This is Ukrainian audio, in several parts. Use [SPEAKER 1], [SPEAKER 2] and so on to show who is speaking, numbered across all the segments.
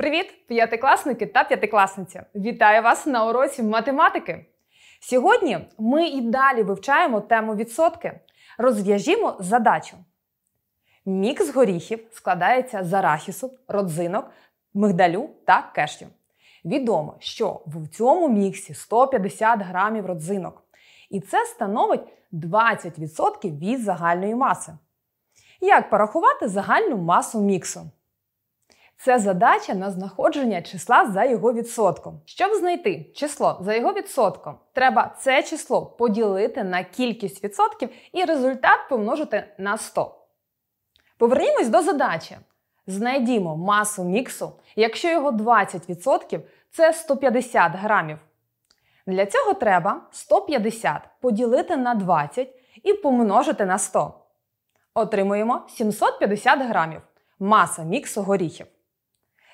[SPEAKER 1] Привіт, п'ятикласники та п'ятикласниці! Вітаю вас на уроці математики. Сьогодні ми і далі вивчаємо тему відсотки. Розв'яжімо задачу. Мікс горіхів складається з арахісу, родзинок, мигдалю та кешю. Відомо, що в цьому міксі 150 грамів родзинок. І це становить 20% від загальної маси. Як порахувати загальну масу міксу? Це задача на знаходження числа за його відсотком. Щоб знайти число за його відсотком, треба це число поділити на кількість відсотків і результат помножити на 100. Повернімось до задачі. Знайдімо масу міксу, якщо його 20% це 150 грамів. Для цього треба 150 поділити на 20 і помножити на 100. Отримуємо 750 грамів. Маса міксу горіхів.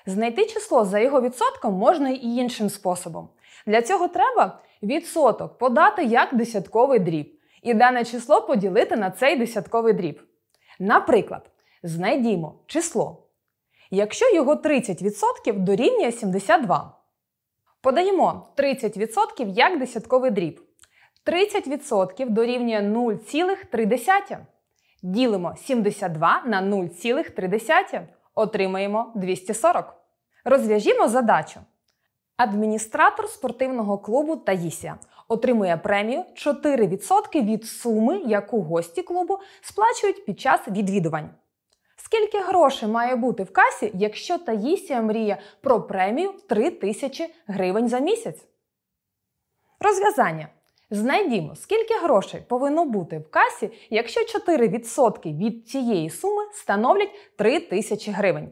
[SPEAKER 1] Знайти число за його відсотком можна і іншим способом. Для цього треба відсоток подати як десятковий дріб, і дане число поділити на цей десятковий дріб. Наприклад, знайдімо число, якщо його 30% дорівнює 72. Подаємо 30% як десятковий дріб. 30% дорівнює 0,3. Ділимо 72 на 0,3. Отримаємо 240. Розв'яжімо задачу. Адміністратор спортивного клубу Таїсія отримує премію 4% від суми, яку гості клубу сплачують під час відвідувань. Скільки грошей має бути в касі, якщо Таїсія мріє про премію 3 тисячі гривень за місяць? Розв'язання. Знайдімо, скільки грошей повинно бути в касі, якщо 4% від цієї суми становлять 3 тисячі гривень.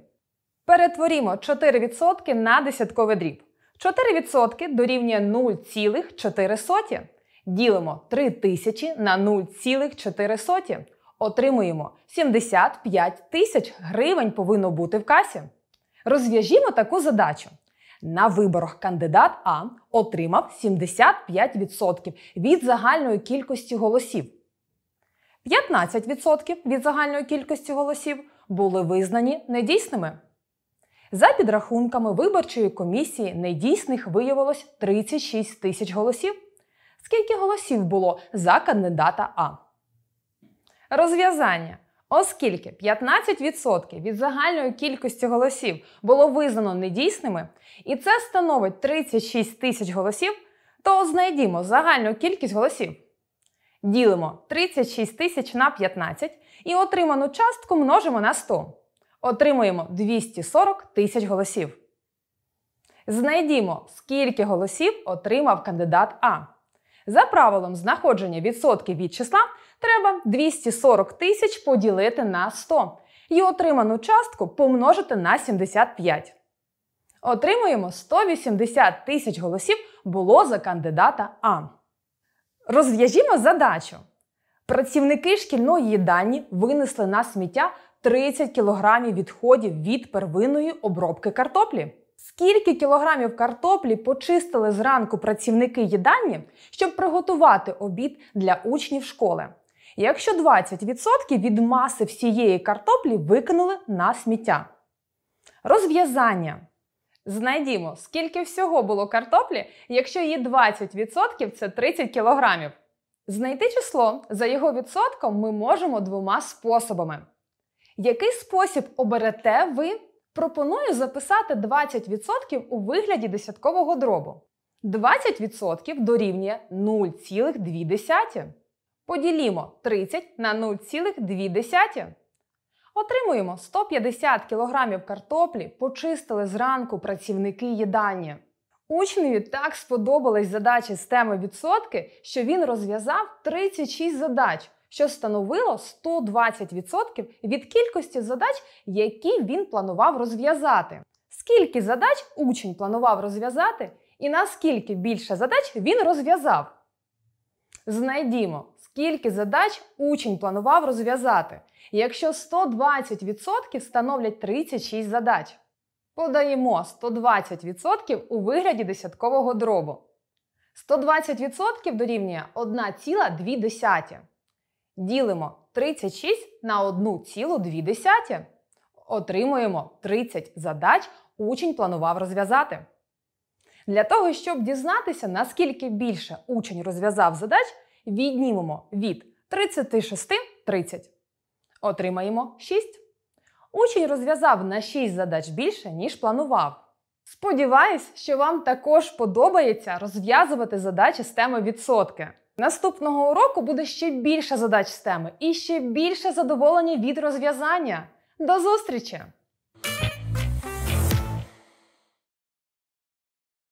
[SPEAKER 1] Перетворімо 4% на десятковий дріб. 4% дорівнює 0,4. Ділимо 3000 на 0,4. Отримуємо 75 тисяч гривень повинно бути в касі. Розв'яжімо таку задачу. На виборах кандидат А отримав 75% від загальної кількості голосів. 15% від загальної кількості голосів були визнані недійсними. За підрахунками виборчої комісії недійсних виявилось 36 тисяч голосів. Скільки голосів було за кандидата А? Розв'язання. Оскільки 15% від загальної кількості голосів було визнано недійсними, і це становить 36 тисяч голосів, то знайдімо загальну кількість голосів. Ділимо 36 тисяч на 15 і отриману частку множимо на 100. Отримуємо 240 тисяч голосів. Знайдімо, скільки голосів отримав кандидат А. За правилом знаходження відсотків від числа треба 240 тисяч поділити на 100 і отриману частку помножити на 75. Отримуємо 180 тисяч голосів було за кандидата А. Розв'яжімо задачу. Працівники шкільної їдальні винесли на сміття 30 кілограмів відходів від первинної обробки картоплі. Скільки кілограмів картоплі почистили зранку працівники їдальні, щоб приготувати обід для учнів школи? Якщо 20% від маси всієї картоплі викинули на сміття. Розв'язання. Знайдімо, скільки всього було картоплі, якщо її 20% це 30 кілограмів. Знайти число за його відсотком ми можемо двома способами. Який спосіб оберете ви? Пропоную записати 20% у вигляді десяткового дробу. 20% дорівнює 0,2. Поділімо 30 на 0,2. Отримуємо 150 кг картоплі, почистили зранку працівники їдання. Учневі так сподобались задачі з теми відсотки, що він розв'язав 36 задач що становило 120% від кількості задач, які він планував розв'язати. Скільки задач учень планував розв'язати, і наскільки більше задач він розв'язав? Знайдімо, скільки задач учень планував розв'язати, якщо 120% становлять 36 задач. Подаємо 120% у вигляді десяткового дробу. 120% дорівнює 1,2. Ділимо 36 на 1,2. Отримуємо 30 задач учень планував розв'язати. Для того, щоб дізнатися, наскільки більше учень розв'язав задач, віднімемо від 36 30. Отримаємо 6. Учень розв'язав на 6 задач більше, ніж планував. Сподіваюсь, що вам також подобається розв'язувати задачі з теми відсотки. Наступного уроку буде ще більше задач з теми і ще більше задоволення від розв'язання. До зустрічі!